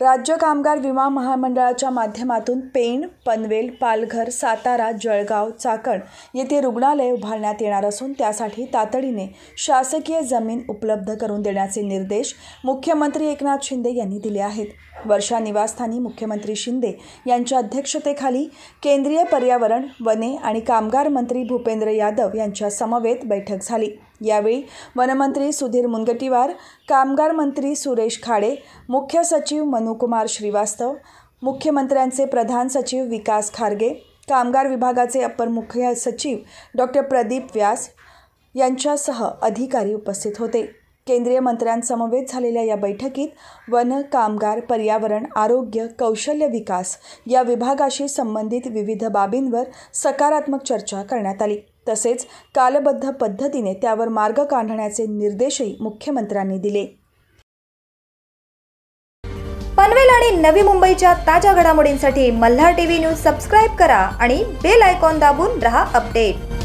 राज्य कामगार विमा महामंडळाच्या माध्यमातून पेण पनवेल पालघर सातारा जळगाव चाकण येथे रुग्णालय उभारण्यात येणार असून त्यासाठी तातडीने शासकीय जमीन उपलब्ध करून देण्याचे निर्देश मुख्यमंत्री एकनाथ शिंदे यांनी दिले आहेत वर्षा निवासस्थानी मुख्यमंत्री शिंदे यांच्या अध्यक्षतेखाली केंद्रीय पर्यावरण वने आणि कामगार मंत्री भूपेंद्र यादव यांच्या समवेत बैठक झाली यावेळी वनमंत्री सुधीर मुनगटीवार कामगार मंत्री सुरेश खाडे मुख्य सचिव मनुकुमार श्रीवास्तव मुख्यमंत्र्यांचे प्रधान सचिव विकास खारगे कामगार विभागाचे अपर मुख्य सचिव डॉक्टर प्रदीप व्यास यांच्यासह अधिकारी उपस्थित होते केंद्रीय मंत्र्यांसमवेत झालेल्या या बैठकीत वन कामगार पर्यावरण आरोग्य कौशल्य विकास या विभागाशी संबंधित विविध बाबींवर सकारात्मक चर्चा करण्यात आली तसेच कालबद्ध पद्धतीने त्यावर मार्ग काढण्याचे निर्देशही मुख्यमंत्र्यांनी दिले पनवेल आणि नवी मुंबईच्या ताज्या घडामोडींसाठी मल्हार टीव्ही न्यूज सबस्क्राईब करा आणि बेल आयकॉन दाबून रहा अपडेट